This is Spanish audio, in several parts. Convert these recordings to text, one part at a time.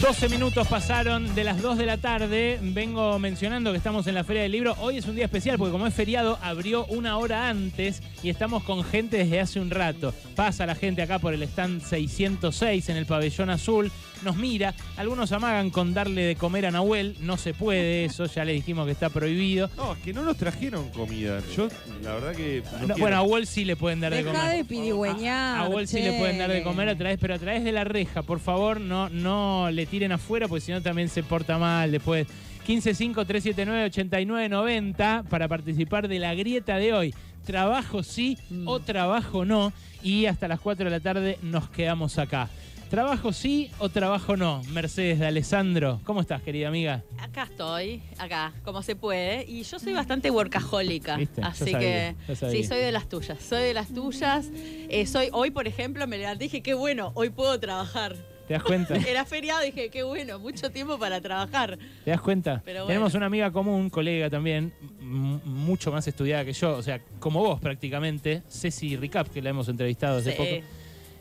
12 minutos pasaron de las 2 de la tarde. Vengo mencionando que estamos en la Feria del Libro. Hoy es un día especial porque como es feriado, abrió una hora antes y estamos con gente desde hace un rato. Pasa la gente acá por el stand 606 en el pabellón azul, nos mira. Algunos amagan con darle de comer a Nahuel. No se puede eso, ya le dijimos que está prohibido. No, es que no nos trajeron comida. Yo, la verdad que... bueno, a Nahuel sí le pueden dar de comer. de A Nahuel sí le pueden dar de comer a través, pero a través de la reja, por favor, no, no le tiren afuera, porque si no también se porta mal después. 155-379-8990 para participar de la grieta de hoy. Trabajo sí mm. o trabajo no. Y hasta las 4 de la tarde nos quedamos acá. ¿Trabajo sí o trabajo no? Mercedes de Alessandro, ¿cómo estás, querida amiga? Acá estoy, acá, como se puede. Y yo soy bastante workahólica. Así que sí, soy de las tuyas. Soy de las tuyas. Eh, soy, hoy, por ejemplo, me dije, qué bueno, hoy puedo trabajar. ¿Te das cuenta? Era feriado, dije, qué bueno, mucho tiempo para trabajar. ¿Te das cuenta? Tenemos una amiga común, colega también, mucho más estudiada que yo, o sea, como vos prácticamente, Ceci Ricap, que la hemos entrevistado hace poco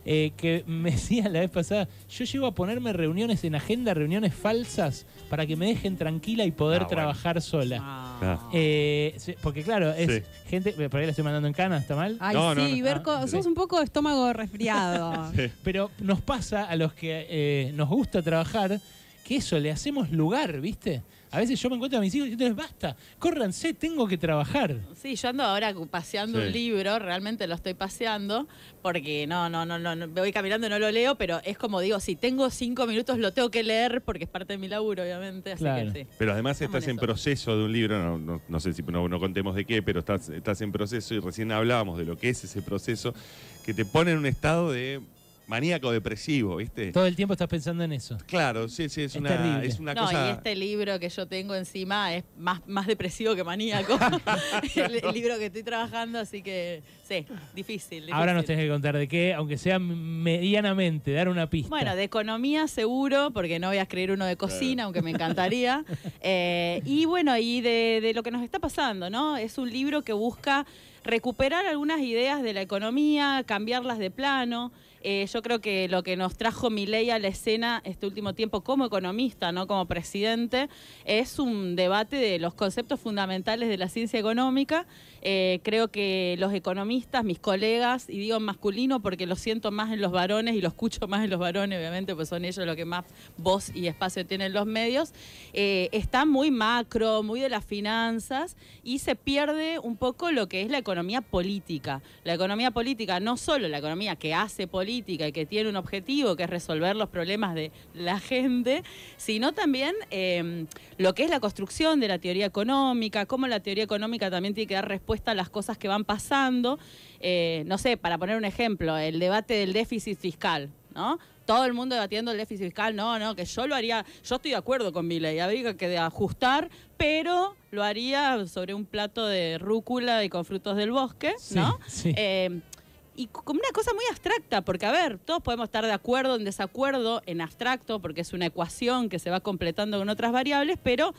eh, que me decía la vez pasada, yo llego a ponerme reuniones en agenda, reuniones falsas, para que me dejen tranquila y poder ah, trabajar sola. Ah. Eh, porque claro, es gente, eh, por ahí la estoy mandando en cana, ¿está mal? Ay, sí, no, ah, un poco estómago resfriado. Pero nos pasa a los que nos gusta trabajar, que eso, le hacemos lugar, ¿viste? A veces yo me encuentro a mis hijos y entonces basta, córranse, tengo que trabajar. Sí, yo ando ahora paseando un libro, realmente lo estoy paseando, porque no, no, no, no, me voy caminando y no lo leo, pero es como digo, si tengo cinco minutos lo tengo que leer porque es parte de mi laburo, obviamente. Pero además estás en, proceso de un libro, no, sé si no, contemos de qué, pero estás en proceso y recién hablábamos de lo que es ese proceso, que te pone en un estado de maníaco depresivo, ¿viste? Todo el tiempo estás pensando en eso. Claro, sí, sí, es, una, es no, Y este libro que yo tengo encima es más, más depresivo que maníaco. el, libro que estoy trabajando, así que sí, difícil, Ahora nos tenés que contar de qué, aunque sea medianamente, dar una pista. Bueno, de economía seguro, porque no voy a escribir uno de cocina, aunque me encantaría. Eh, y bueno, y de lo que nos está pasando, ¿no? Es un libro que busca recuperar algunas ideas de la economía, cambiarlas de plano. Eh, yo creo que lo que nos trajo Milei a la escena este último tiempo como economista, no como presidente, es un debate de los conceptos fundamentales de la ciencia económica. Eh, creo que los economistas, mis colegas, y digo masculino porque lo siento más en los varones y lo escucho más en los varones, obviamente, pues son ellos los que más voz y espacio tienen los medios, eh, están muy macro, muy de las finanzas y se pierde un poco lo que es la economía política. La economía política, no solo la economía que hace política y que tiene un objetivo, que es resolver los problemas de la gente, sino también em, lo que es la construcción de la teoría económica, cómo la teoría económica también tiene que dar respuesta a las cosas que van pasando. Eh, no sé, para poner un ejemplo, el debate del déficit fiscal. ¿no? Todo el mundo debatiendo el déficit fiscal, no, no, que yo lo haría, yo estoy de acuerdo con mi ley, habría que ajustar, pero lo haría sobre un plato de rúcula y con frutos del bosque, ¿no? Eh, y como una cosa muy abstracta, porque a ver, todos podemos estar de acuerdo, en desacuerdo, en abstracto, porque es una ecuación que se va completando con otras variables, pero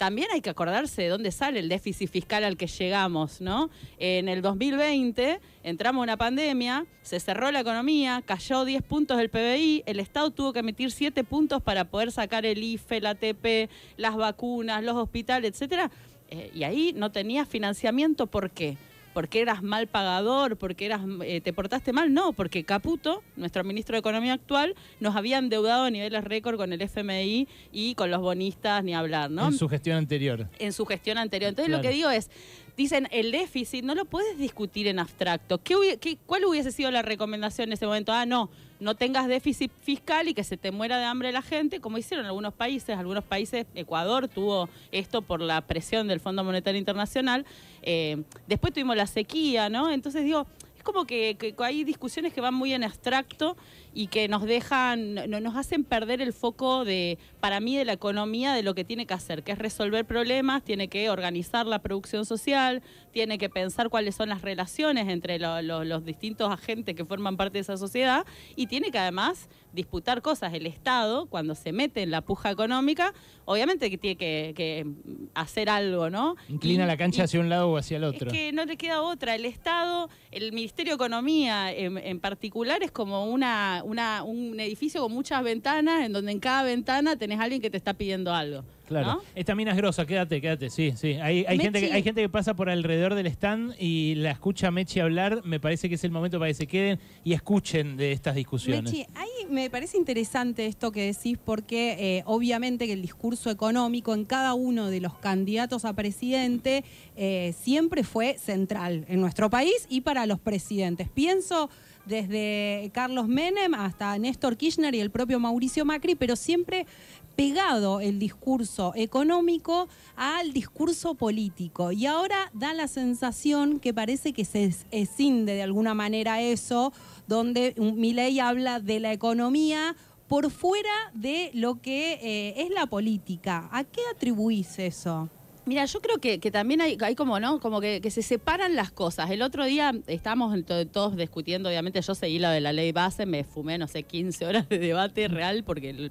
también hay que acordarse de dónde sale el déficit fiscal al que llegamos, ¿no? En el 2020 entramos una pandemia, se cerró la economía, cayó 10 puntos del PBI, el Estado tuvo que emitir 7 puntos para poder sacar el IFE, la ATP, las vacunas, los hospitales, etcétera. Eh, y ahí no tenía financiamiento, ¿por qué? porque eras mal pagador, porque eras, eh, te portaste mal, no, porque Caputo, nuestro ministro de Economía actual, nos había endeudado a niveles récord con el FMI y con los bonistas, ni hablar, ¿no? En su gestión anterior. En su gestión anterior. Entonces lo que digo es, dicen el déficit, no lo puedes discutir en abstracto. ¿Qué, cuál hubiese sido la recomendación en ese momento? Ah, no no tengas déficit fiscal y que se te muera de hambre la gente, como hicieron algunos países, algunos países, Ecuador tuvo esto por la presión del Fondo Monetario Internacional, eh, después tuvimos la sequía, ¿no? Entonces digo, es como que, hay discusiones que van muy en abstracto y que nos dejan, no, nos hacen perder el foco de, para mí, de la economía, de lo que tiene que hacer, que es resolver problemas, tiene que organizar la producción social, tiene que pensar cuáles son las relaciones entre los distintos agentes que forman parte de esa sociedad y tiene que además disputar cosas. El Estado, cuando se mete en la puja económica, obviamente que tiene que, hacer algo, ¿no? Inclina la cancha hacia un lado o hacia el otro. Es que no te queda otra. El Estado, el Ministerio de Economía en, particular, es como una, una, un edificio con muchas ventanas, en donde en cada ventana tenés a alguien que te está pidiendo algo. Claro. Esta mina es grosa, quédate, quédate, sí, sí. Hay, gente que, hay gente que pasa por alrededor del stand y la escucha a Mechi hablar. Me parece que es el momento para que se queden y escuchen de estas discusiones. Mechi, ahí me parece interesante esto que decís porque eh, obviamente que el discurso económico en cada uno de los candidatos a presidente eh, siempre fue central en nuestro país y para los presidentes. Pienso desde Carlos Menem hasta Néstor Kirchner y el propio Mauricio Macri, pero siempre pegado el discurso económico al discurso político. Y ahora da la sensación que parece que se escinde de alguna manera eso, donde mi ley habla de la economía por fuera de lo que eh, es la política. ¿A qué atribuís eso? Mira, yo creo que, también hay, como, ¿no? Como que, se separan las cosas. El otro día estábamos todos discutiendo, obviamente yo seguí lo de la ley base, me fumé, no sé, 15 horas de debate real porque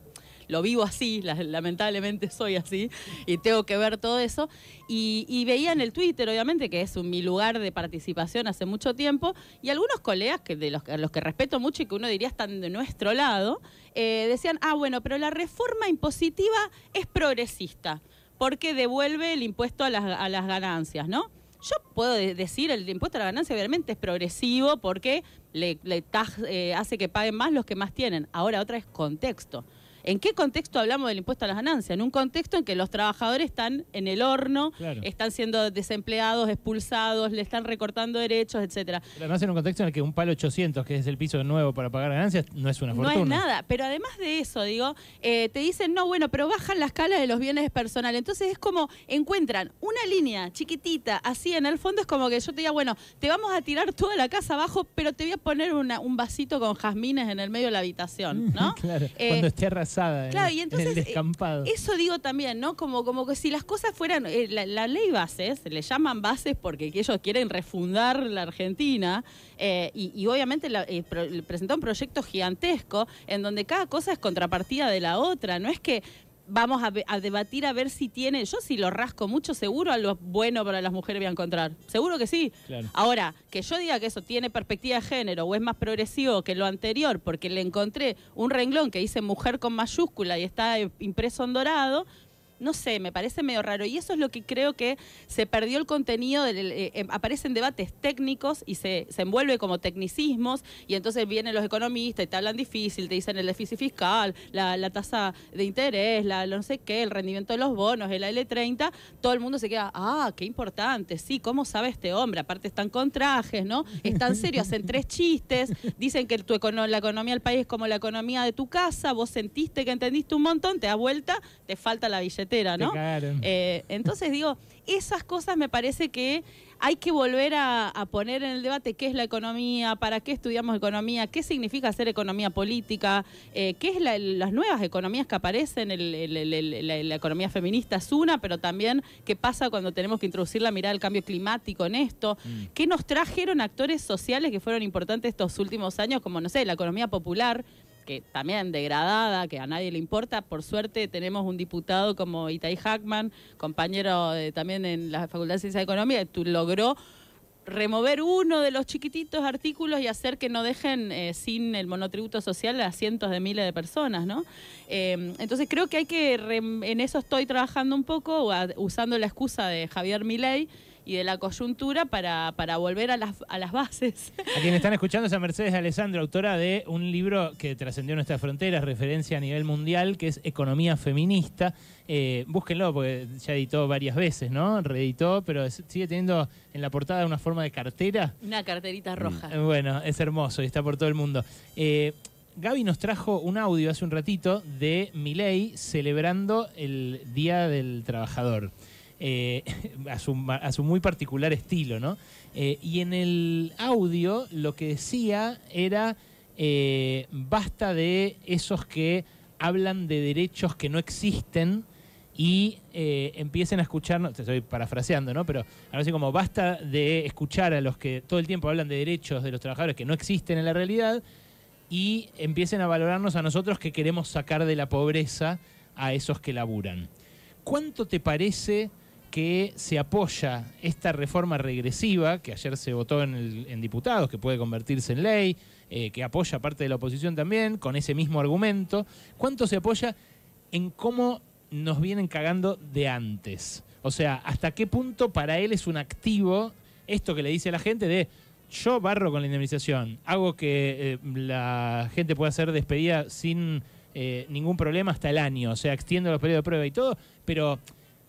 lo vivo así, lamentablemente soy así, y tengo que ver todo eso. Y, y veía en el Twitter, obviamente, que es mi lugar de participación hace mucho tiempo, y algunos colegas que de los, que respeto mucho y que uno diría están de nuestro lado, eh, decían, ah, bueno, pero la reforma impositiva es progresista, porque devuelve el impuesto a las, ganancias, ¿no? Yo puedo decir, el impuesto a la ganancia realmente es progresivo porque eh, hace que paguen más los que más tienen. Ahora otra es contexto. ¿En qué contexto hablamos del impuesto a las ganancias? En un contexto en que los trabajadores están en el horno, están siendo desempleados, expulsados, le están recortando derechos, etcétera. es en un contexto en el que un palo 800, que es el piso nuevo para pagar ganancias, no es una fortuna. No es nada. Pero además de eso, digo, eh, te dicen, no, bueno, pero bajan la escala de los bienes personales. Entonces es como encuentran una línea chiquitita, así en el fondo es como que yo te diga, bueno, te vamos a tirar toda la casa abajo, pero te voy a poner un vasito con jazmines en el medio de la habitación, ¿no? claro. Eh, cuando esté claro, y entonces, eh, Eso digo también, ¿no? Como, como que si las cosas fueran, eh, la, ley bases, le llaman bases porque ellos quieren refundar la Argentina, eh, y, obviamente presentó un proyecto gigantesco en donde cada cosa es contrapartida de la otra, no es que vamos a, debatir a ver si tiene, yo si lo rasco mucho, seguro a lo bueno para las mujeres voy a encontrar, seguro que sí. Ahora, que yo diga que eso tiene perspectiva de género o es más progresivo que lo anterior porque le encontré un renglón que dice mujer con mayúscula y está impreso en dorado, no sé, me parece medio raro. Y eso es lo que creo que se perdió el contenido, eh, eh, aparecen debates técnicos y se, envuelve como tecnicismos, y entonces vienen los economistas y te hablan difícil, te dicen el déficit fiscal, la, tasa de interés, la, no sé qué, el rendimiento de los bonos, el L30, todo el mundo se queda, ah, qué importante, sí, ¿cómo sabe este hombre? Aparte están con trajes, ¿no? Están serios, hacen tres chistes, dicen que tu la economía del país es como la economía de tu casa, vos sentiste que entendiste un montón, te da vuelta, te falta la billeta eh, entonces digo, esas cosas me parece que hay que volver a, poner en el debate qué es la economía, para qué estudiamos economía, qué significa hacer economía política, eh, qué es las nuevas economías que aparecen, la, economía feminista es una, pero también qué pasa cuando tenemos que introducir la mirada al cambio climático en esto, mm. qué nos trajeron actores sociales que fueron importantes estos últimos años, como no sé, la economía popular que también degradada, que a nadie le importa. Por suerte tenemos un diputado como Itai Hackman, compañero eh, también en la Facultad de Ciencias de Economía, que logró remover uno de los chiquititos artículos y hacer que no dejen eh, sin el monotributo social a cientos de miles de personas, ¿no? Em, entonces creo que hay que, en eso estoy trabajando un poco, usando la excusa de Javier Milei, y de la coyuntura para, volver a las, bases. A quienes están escuchando es a Mercedes Alessandro, autora de un libro que trascendió nuestras fronteras, referencia a nivel mundial, que es Economía Feminista. Eh, búsquenlo, porque ya editó varias veces, ¿no? Reeditó, pero sigue teniendo en la portada una forma de cartera. Una carterita roja. Mm. Bueno, es hermoso y está por todo el mundo. Eh, Gaby nos trajo un audio hace un ratito de Milei celebrando el Día del Trabajador. Eh, a, su, muy particular estilo, ¿no? Eh, y en el audio lo que decía era, eh, basta de esos que hablan de derechos que no existen y empiecen a escucharnos, estoy parafraseando, ¿no? Pero algo así como, basta de escuchar a los que todo el tiempo hablan de derechos de los trabajadores que no existen en la realidad y empiecen a valorarnos a nosotros que queremos sacar de la pobreza a esos que laburan. ¿Cuánto te parece que se apoya esta reforma regresiva que ayer se votó en, diputados, que puede convertirse en ley, eh, que apoya parte de la oposición también, con ese mismo argumento. ¿Cuánto se apoya en cómo nos vienen cagando de antes? O sea, ¿hasta qué punto para él es un activo esto que le dice a la gente de yo barro con la indemnización, hago que eh, la gente pueda ser despedida sin eh, ningún problema hasta el año, o sea, extiendo los periodos de prueba y todo, pero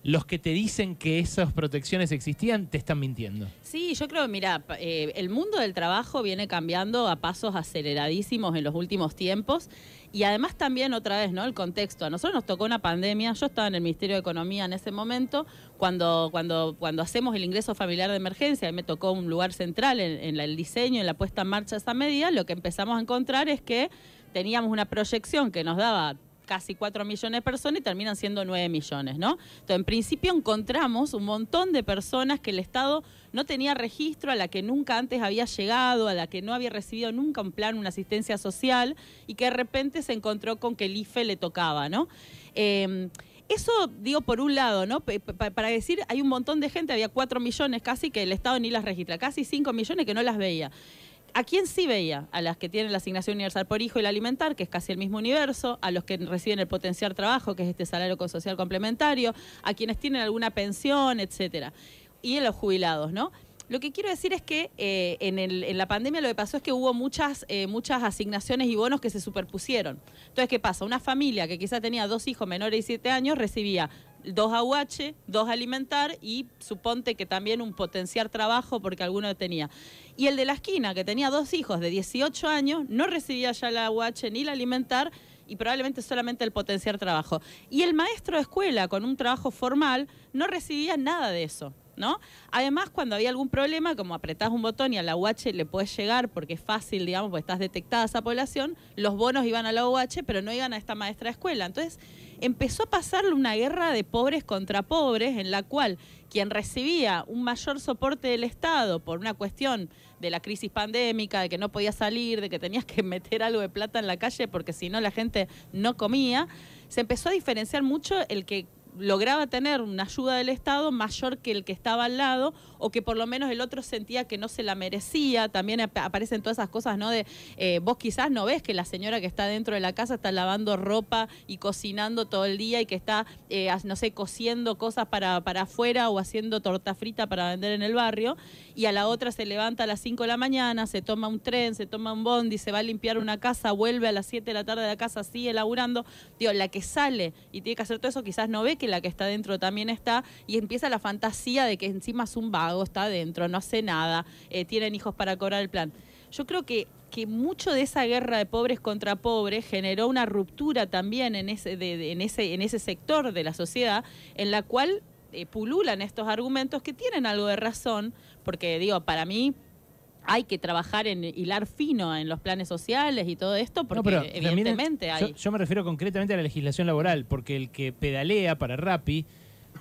los que te dicen que esas protecciones existían te están mintiendo. Sí, yo creo, mira, eh, el mundo del trabajo viene cambiando a pasos aceleradísimos en los últimos tiempos y además también otra vez, ¿no? El contexto. A nosotros nos tocó una pandemia, yo estaba en el Ministerio de Economía en ese momento, cuando, cuando, cuando hacemos el ingreso familiar de emergencia, me tocó un lugar central en, el diseño, en la puesta en marcha de esa medida, lo que empezamos a encontrar es que teníamos una proyección que nos daba casi 4 millones de personas y terminan siendo 9 millones, ¿no? Entonces, en principio encontramos un montón de personas que el Estado no tenía registro, a la que nunca antes había llegado, a la que no había recibido nunca un plan, una asistencia social, y que de repente se encontró con que el IFE le tocaba, ¿no? Em, eso digo por un lado, ¿no? Para decir, hay un montón de gente, había 4 millones casi que el Estado ni las registra, casi 5 millones que no las veía. ¿A quién sí veía? A las que tienen la asignación universal por hijo y la alimentar, que es casi el mismo universo, a los que reciben el potencial trabajo, que es este salario social complementario, a quienes tienen alguna pensión, etcétera, y a los jubilados, ¿no? Lo que quiero decir es que eh, en, la pandemia lo que pasó es que hubo muchas, eh, muchas asignaciones y bonos que se superpusieron. Entonces, ¿qué pasa? Una familia que quizá tenía dos hijos menores de 7 años recibía dos aguache, dos alimentar y suponte que también un potenciar trabajo porque alguno tenía. Y el de la esquina, que tenía dos hijos de 18 años, no recibía ya la aguache ni la alimentar y probablemente solamente el potenciar trabajo. Y el maestro de escuela con un trabajo formal no recibía nada de eso. ¿No? Además, cuando había algún problema, como apretás un botón y a la UH le puedes llegar porque es fácil, digamos, porque estás detectada esa población, los bonos iban a la UH, pero no iban a esta maestra de escuela. Entonces, empezó a pasar una guerra de pobres contra pobres en la cual quien recibía un mayor soporte del Estado por una cuestión de la crisis pandémica, de que no podía salir, de que tenías que meter algo de plata en la calle porque si no la gente no comía, se empezó a diferenciar mucho el que lograba tener una ayuda del Estado mayor que el que estaba al lado o que por lo menos el otro sentía que no se la merecía. También aparecen todas esas cosas, ¿no? De eh, vos quizás no ves que la señora que está dentro de la casa está lavando ropa y cocinando todo el día y que está, eh, no sé, cociendo cosas para, para afuera o haciendo torta frita para vender en el barrio. Y a la otra se levanta a las 5 de la mañana, se toma un tren, se toma un bondi, se va a limpiar una casa, vuelve a las 7 de la tarde de la casa, sigue laburando. Digo, la que sale y tiene que hacer todo eso quizás no ve que la que está dentro también está y empieza la fantasía de que encima es un vago está adentro, no hace nada, eh, tienen hijos para cobrar el plan. Yo creo que que mucho de esa guerra de pobres contra pobres generó una ruptura también en ese, en ese, en ese sector de la sociedad en la cual eh, pululan estos argumentos que tienen algo de razón, porque digo, para mí hay que trabajar en hilar fino en los planes sociales y todo esto, porque evidentemente hay... yo me refiero concretamente a la legislación laboral, porque el que pedalea para Rappi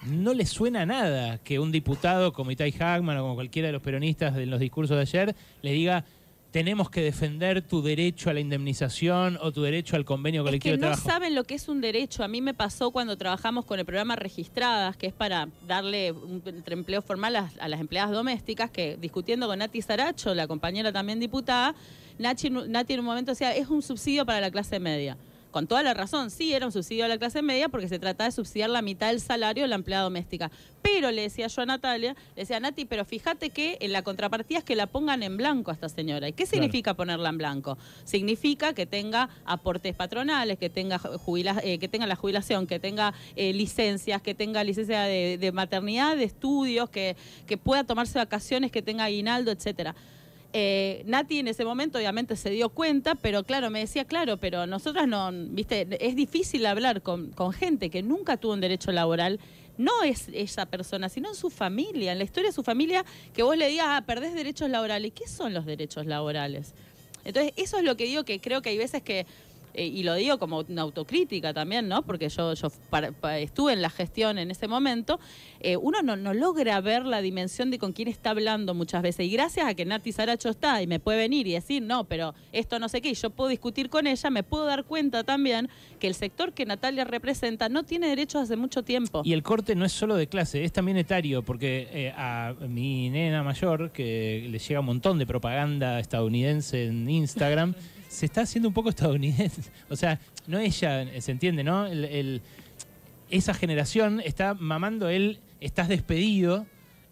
no le suena nada que un diputado como Itai Hagman o como cualquiera de los peronistas en los discursos de ayer le diga tenemos que defender tu derecho a la indemnización o tu derecho al convenio colectivo es que no saben lo que es un derecho. A mí me pasó cuando trabajamos con el programa Registradas, que es para darle un empleo formal a, las empleadas domésticas, que discutiendo con Nati Saracho, la compañera también diputada, Nati en un momento decía, es un subsidio para la clase media con toda la razón, sí era un subsidio a la clase media porque se trataba de subsidiar la mitad del salario de la empleada doméstica. Pero le decía yo a Natalia, le decía Nati, pero fíjate que en la contrapartida es que la pongan en blanco a esta señora. ¿Y qué significa ponerla en blanco? Significa que tenga aportes patronales, que tenga, eh, que tenga la jubilación, que tenga eh, licencias, que tenga licencia de, maternidad, de estudios, que, que pueda tomarse vacaciones, que tenga aguinaldo, etcétera. Eh, Nati en ese momento obviamente se dio cuenta, pero claro, me decía, claro, pero nosotras no, viste, es difícil hablar con, con gente que nunca tuvo un derecho laboral no es esa persona, sino en su familia, en la historia de su familia, que vos le digas, ah, perdés derechos laborales. ¿Qué son los derechos laborales? Entonces, eso es lo que digo que creo que hay veces que eh, y lo digo como una autocrítica también, ¿no? Porque yo, yo estuve en la gestión en ese momento, eh, uno no, logra ver la dimensión de con quién está hablando muchas veces. Y gracias a que Nati Saracho está y me puede venir y decir, no, pero esto no sé qué, y yo puedo discutir con ella, me puedo dar cuenta también que el sector que Natalia representa no tiene derechos hace mucho tiempo. Y el corte no es solo de clase, es también etario, porque eh, a mi nena mayor, que le llega un montón de propaganda estadounidense en Instagram, se está haciendo un poco estadounidense. O sea, no ella, se entiende, ¿no? El, esa generación está mamando el estás despedido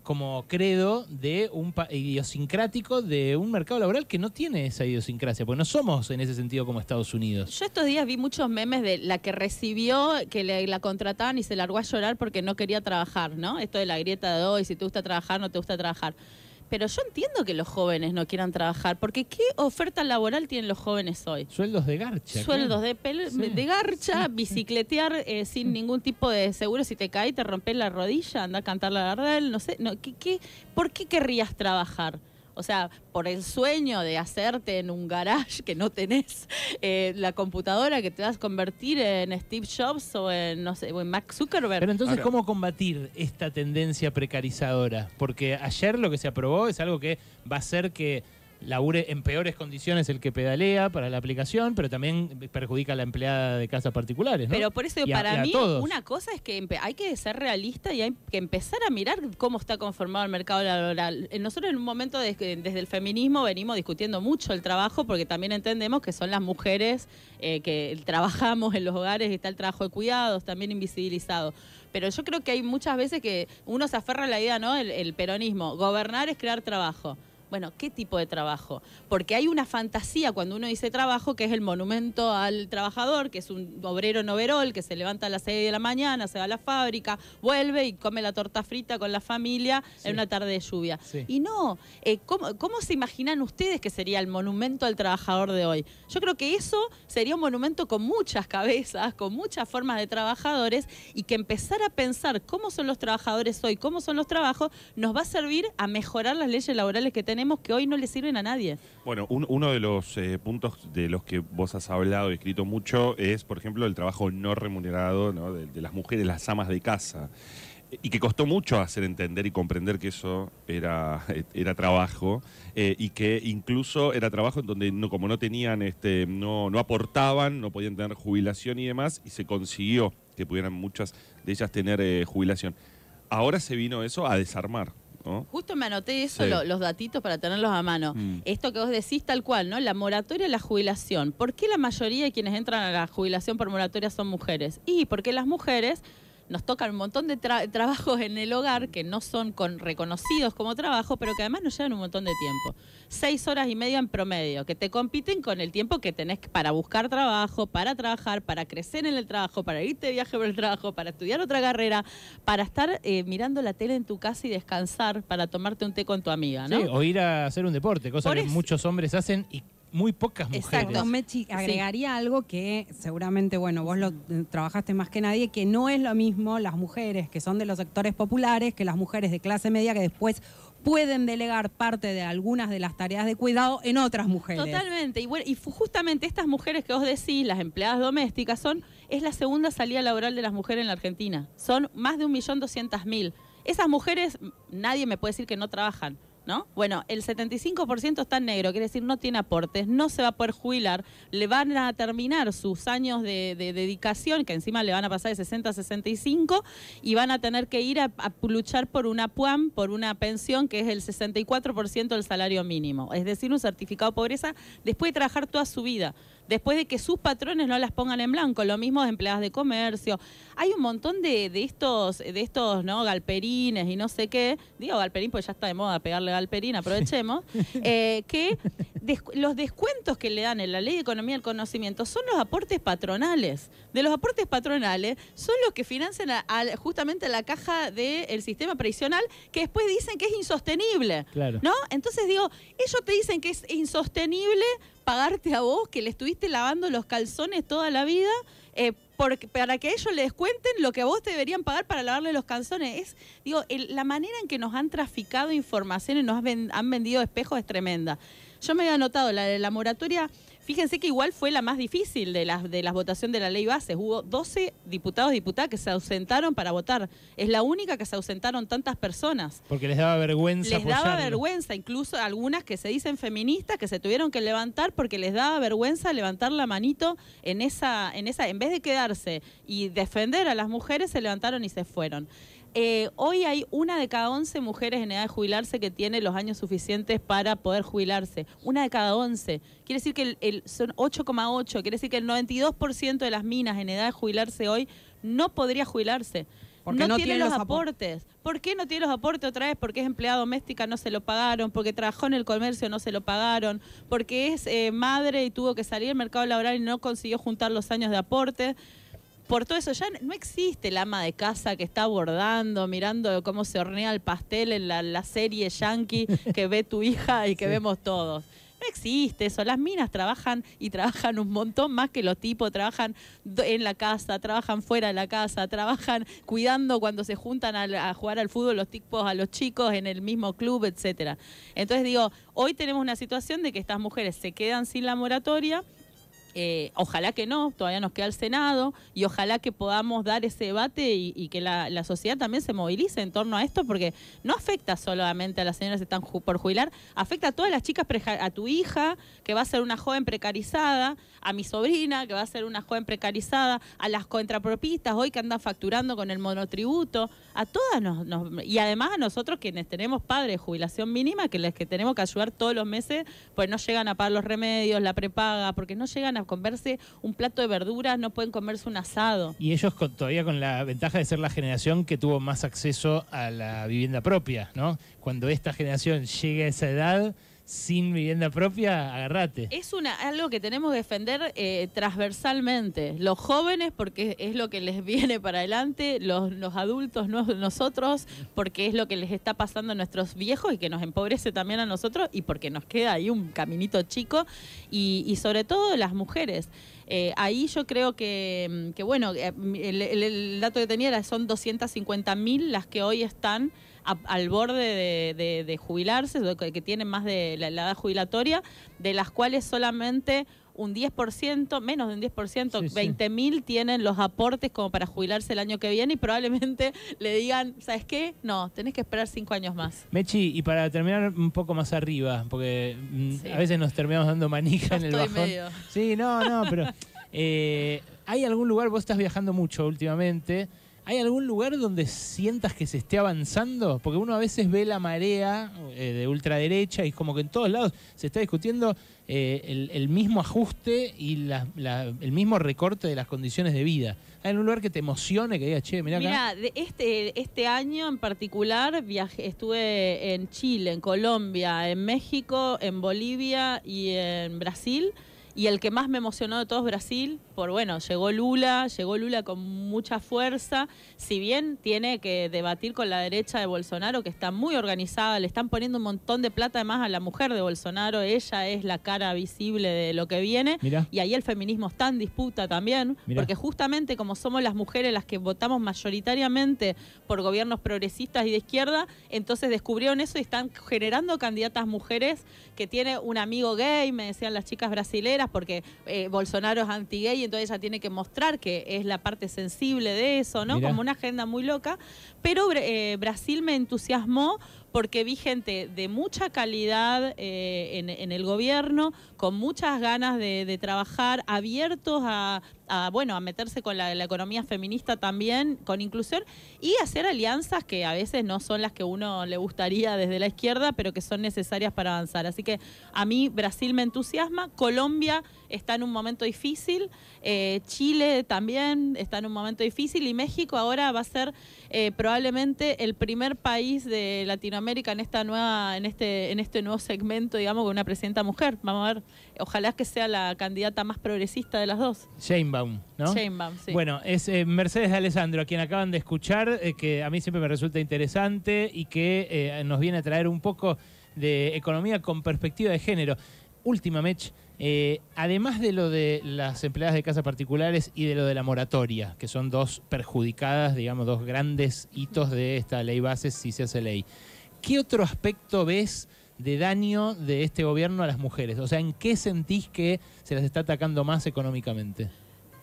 como credo de un idiosincrático de un mercado laboral que no tiene esa idiosincrasia, porque no somos en ese sentido como Estados Unidos. Yo estos días vi muchos memes de la que recibió, que le, la contrataban y se largó a llorar porque no quería trabajar, ¿no? Esto de la grieta de hoy, si te gusta trabajar, no te gusta trabajar. Pero yo entiendo que los jóvenes no quieran trabajar, porque ¿qué oferta laboral tienen los jóvenes hoy? Sueldos de garcha. Sueldos de, de garcha, bicicletear eh, sin ningún tipo de seguro. Si te caes, te rompes la rodilla, anda a cantar la Gardel, no sé. No, ¿qué, qué, por qué querrías trabajar? O sea, por el sueño de hacerte en un garage que no tenés eh, la computadora que te vas a convertir en Steve Jobs o en, no sé, en Mark Zuckerberg. Pero entonces, ¿cómo combatir esta tendencia precarizadora? Porque ayer lo que se aprobó es algo que va a hacer que labure en peores condiciones el que pedalea para la aplicación, pero también perjudica a la empleada de casas particulares. Pero por eso, para mí, una cosa es que hay que ser realista y hay que empezar a mirar cómo está conformado el mercado laboral. Eh, nosotros, en un momento, desde, el feminismo, venimos discutiendo mucho el trabajo porque también entendemos que son las mujeres eh, que trabajamos en los hogares, y está el trabajo de cuidados también invisibilizado. Pero yo creo que hay muchas veces que uno se aferra a la idea, ¿no? el peronismo, gobernar es crear trabajo. Bueno, ¿qué tipo de trabajo? Porque hay una fantasía cuando uno dice trabajo, que es el monumento al trabajador, que es un obrero noverol, que se levanta a las 6 de la mañana, se va a la fábrica, vuelve y come la torta frita con la familia en una tarde de lluvia. Y no, eh, ¿cómo se imaginan ustedes que sería el monumento al trabajador de hoy? Yo creo que eso sería un monumento con muchas cabezas, con muchas formas de trabajadores y que empezar a pensar cómo son los trabajadores hoy, cómo son los trabajos, nos va a servir a mejorar las leyes laborales que tenemos que hoy no le sirven a nadie. Bueno, uno de los eh, puntos de los que vos has hablado y escrito mucho es, por ejemplo, el trabajo no remunerado De, las mujeres, las amas de casa eh, y que costó mucho hacer entender y comprender que eso era, trabajo eh, y que incluso era trabajo en donde no, como no tenían este, no, no aportaban no podían tener jubilación y demás y se consiguió que pudieran muchas de ellas tener jubilación ahora se vino eso a desarmar Justo me anoté eso, los datitos para tenerlos a mano. Mm. Esto que vos decís tal cual, ¿no? La moratoria y la jubilación. ¿Por qué la mayoría de quienes entran a la jubilación por moratoria son mujeres? Y porque las mujeres nos tocan un montón de trabajos en el hogar que no son con, reconocidos como trabajo, pero que además nos llevan un montón de tiempo. Seis horas y media en promedio, que te compiten con el tiempo que tenés para buscar trabajo, para trabajar, para crecer en el trabajo, para irte de viaje por el trabajo, para estudiar otra carrera, para estar eh, mirando la tele en tu casa y descansar, para tomarte un té con tu amiga, ¿no? Sí, o ir a hacer un deporte, cosa que muchos hombres hacen y muy pocas mujeres. Exacto, Mechi, agregaría algo que seguramente, bueno, vos lo trabajaste más que nadie, que no es lo mismo las mujeres que son de los sectores populares que las mujeres de clase media que después pueden delegar parte de algunas de las tareas de cuidado en otras mujeres. Totalmente. Y, y justamente estas mujeres que vos decís, las empleadas domésticas, son es la segunda salida laboral de las mujeres en la Argentina. Son más de 1.200.000. Esas mujeres, nadie me puede decir que no trabajan. ¿no? Bueno, el 75% está en negro, quiere decir no tiene aportes, no se va a poder jubilar, le van a terminar sus años de, dedicación, que encima le van a pasar de 60 a 65, y van a tener que ir a, a luchar por una PUAM, por una pensión que es el 64% del salario mínimo, es decir, un certificado de pobreza después de trabajar toda su vida después de que sus patrones no las pongan en blanco, lo mismo de empleadas de comercio. Hay un montón de, estos, de estos, ¿no? Galperines y no sé qué, digo galperín porque ya está de moda pegarle galperín, aprovechemos, eh, que los descuentos que le dan en la ley de economía del conocimiento son los aportes patronales. De los aportes patronales son los que financian justamente la caja del sistema previsional que después dicen que es insostenible. Claro. ¿No? Entonces digo, ellos te dicen que es insostenible pagarte a vos que le estuviste lavando los calzones toda la vida eh, para que ellos les cuenten lo que a vos te deberían pagar para lavarle los calzones. Es, digo, la manera en que nos han traficado información y nos han vendido espejos es tremenda. Yo me había notado, la la moratoria Fíjense que igual fue la más difícil de las de las votación de la ley base. Hubo 12 diputados y diputadas que se ausentaron para votar. Es la única que se ausentaron tantas personas. Porque les daba vergüenza. Les daba vergüenza, incluso algunas que se dicen feministas que se tuvieron que levantar porque les daba vergüenza levantar la manito en esa en esa en vez de quedarse y defender a las mujeres se levantaron y se fueron. Eh, hoy hay una de cada 11 mujeres en edad de jubilarse que tiene los años suficientes para poder jubilarse. Una de cada 11. Quiere decir que el, son 8,8. Quiere decir que el 92% de las minas en edad de jubilarse hoy no podría jubilarse. Porque no, tiene, los aportes. ¿Por qué no tiene los aportes otra vez? Porque es empleada doméstica, no se lo pagaron, porque trabajó en el comercio, no se lo pagaron, porque es eh, madre y tuvo que salir del mercado laboral y no consiguió juntar los años de aportes por todo eso. Ya no existe el ama de casa que está bordando, mirando cómo se hornea el pastel en la, serie yankee que ve tu hija y que vemos todos. No existe eso. Las minas trabajan y trabajan un montón más que los tipos. Trabajan en la casa, trabajan fuera de la casa, trabajan cuidando cuando se juntan a, a, jugar al fútbol los tipos a los chicos en el mismo club, etcétera. Entonces digo, hoy tenemos una situación de que estas mujeres se quedan sin la moratoria eh, ojalá que no, todavía nos queda el Senado y ojalá que podamos dar ese debate y, que la, sociedad también se movilice en torno a esto, porque no afecta solamente a las señoras que están por jubilar, afecta a todas las chicas, a tu hija, que va a ser una joven precarizada, a mi sobrina, que va a ser una joven precarizada, a las contrapropistas hoy que andan facturando con el monotributo, a todas y además a nosotros quienes tenemos padres de jubilación mínima, que les que tenemos que ayudar todos los meses, pues no llegan a pagar los remedios, la prepaga, porque no llegan a comerse un plato de verduras, no pueden comerse un asado. Y ellos con, todavía con la ventaja de ser la generación que tuvo más acceso a la vivienda propia, ¿no? Cuando esta generación llegue a esa edad sin vivienda propia, agarrate. Es una, algo que tenemos que defender eh, transversalmente. Los jóvenes, porque es lo que les viene para adelante, los, adultos, no, nosotros, porque es lo que les está pasando a nuestros viejos y que nos empobrece también a nosotros y porque nos queda ahí un caminito chico y, sobre todo las mujeres. Eh, ahí yo creo que, mm, bueno, eh, el, dato que tenía era son 250 mil las que hoy están al borde de, jubilarse, que tienen más de la, edad jubilatoria, de las cuales solamente un 10%, menos de un 10%, 20.000 tienen los aportes como para jubilarse el año que viene y probablemente le digan, ¿sabes qué? No, tenés que esperar cinco años más. Mechi, y para terminar un poco más arriba, porque mm, a veces nos terminamos dando manija en el estoy bajón. Sí, no, no, pero eh, ¿hay algún lugar, vos estás viajando mucho últimamente? ¿Hay algún lugar donde sientas que se esté avanzando? Porque uno a veces ve la marea eh, de ultraderecha y como que en todos lados se está discutiendo eh, el, mismo ajuste y el mismo recorte de las condiciones de vida. ¿Hay algún lugar que te emocione, que diga, che, mirá acá? Mirá, este, este año en particular viajé, estuve en Chile, en Colombia, en México, en Bolivia y en Brasil. Y el que más me emocionó de todos Brasil, por bueno, llegó Lula, llegó Lula con mucha fuerza, si bien tiene que debatir con la derecha de Bolsonaro, que está muy organizada, le están poniendo un montón de plata además a la mujer de Bolsonaro, ella es la cara visible de lo que viene, y ahí el feminismo está en disputa también, porque justamente como somos las mujeres las que votamos mayoritariamente por gobiernos progresistas y de izquierda, entonces descubrieron eso y están generando candidatas mujeres que tiene un amigo gay, me decían las chicas brasileras, porque eh, Bolsonaro es anti-gay, entonces ella tiene que mostrar que es la parte sensible de eso, ¿no? Como una agenda muy loca. Pero eh, Brasil me entusiasmó porque vi gente de mucha calidad eh, en, el gobierno, con muchas ganas de, trabajar, abiertos a, bueno, a meterse con la, economía feminista también, con inclusión, y hacer alianzas que a veces no son las que uno le gustaría desde la izquierda, pero que son necesarias para avanzar. Así que a mí Brasil me entusiasma, Colombia está en un momento difícil, eh, Chile también está en un momento difícil, y México ahora va a ser eh, probablemente el primer país de Latinoamérica América en esta nueva, en este, en este nuevo segmento, digamos, con una presidenta mujer. Vamos a ver, ojalá que sea la candidata más progresista de las dos. Baum. ¿no? Baum, sí. Bueno, es eh, Mercedes de Alessandro, a quien acaban de escuchar, eh, que a mí siempre me resulta interesante y que eh, nos viene a traer un poco de economía con perspectiva de género. Última, Mech. además de lo de las empleadas de casas particulares y de lo de la moratoria, que son dos perjudicadas, digamos, dos grandes hitos de esta ley base si se hace ley. ¿qué otro aspecto ves de daño de este gobierno a las mujeres? O sea, ¿en qué sentís que se las está atacando más económicamente?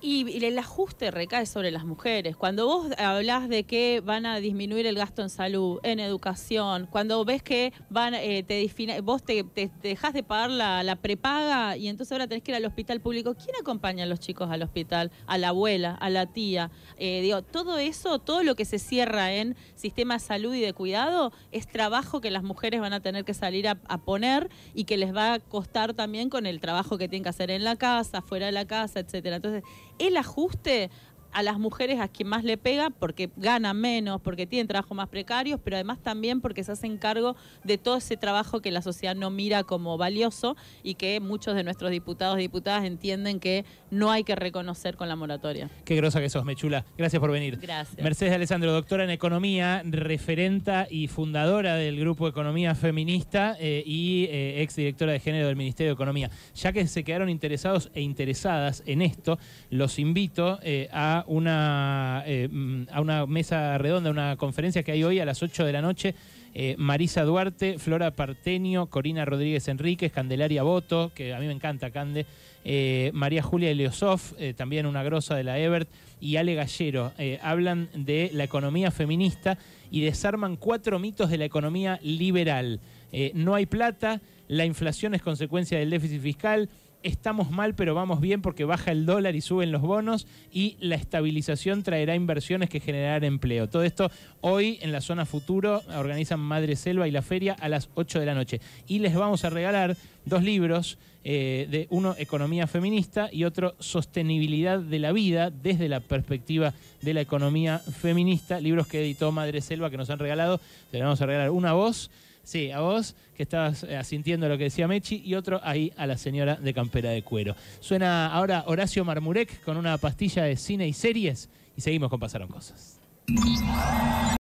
Y el ajuste recae sobre las mujeres. Cuando vos hablas de que van a disminuir el gasto en salud, en educación, cuando ves que van, eh, te vos te, dejás de pagar la, prepaga y entonces ahora tenés que ir al hospital público, ¿quién acompaña a los chicos al hospital? A la abuela, a la tía. Eh, todo eso, todo lo que se cierra en sistema de salud y de cuidado, es trabajo que las mujeres van a tener que salir a, a poner y que les va a costar también con el trabajo que tienen que hacer en la casa, fuera de la casa, etcétera. Entonces, el ajuste a las mujeres a quien más le pega porque ganan menos, porque tienen trabajo más precarios, pero además también porque se hacen cargo de todo ese trabajo que la sociedad no mira como valioso y que muchos de nuestros diputados y diputadas entienden que no hay que reconocer con la moratoria. Qué grosa que sos, Mechula. Gracias por venir. Gracias. Mercedes Alessandro, doctora en Economía, referenta y fundadora del Grupo Economía Feminista eh, y eh, exdirectora de Género del Ministerio de Economía. Ya que se quedaron interesados e interesadas en esto, los invito eh, a una, eh, mm, a una mesa redonda, una conferencia que hay hoy a las 8 de la noche. Eh, Marisa Duarte, Flora Partenio, Corina Rodríguez Enríquez, Candelaria Boto, que a mí me encanta Cande, eh, María Julia Eliosoff, también una grosa de la Ebert, y Ale Gallero. hablan de la economía feminista y desarman cuatro mitos de la economía liberal. no hay plata, la inflación es consecuencia del déficit fiscal, estamos mal pero vamos bien porque baja el dólar y suben los bonos y la estabilización traerá inversiones que generarán empleo. Todo esto hoy en la zona futuro organizan Madre Selva y la feria a las 8 de la noche. Y les vamos a regalar dos libros. Eh, de uno economía feminista y otro sostenibilidad de la vida desde la perspectiva de la economía feminista, libros que editó Madre Selva que nos han regalado, Les vamos a regalar una voz Sí, a vos, que estabas eh, asintiendo lo que decía Mechi, y otro ahí a la señora de campera de cuero. Suena ahora Horacio Marmurek con una pastilla de cine y series, y seguimos con Pasaron Cosas.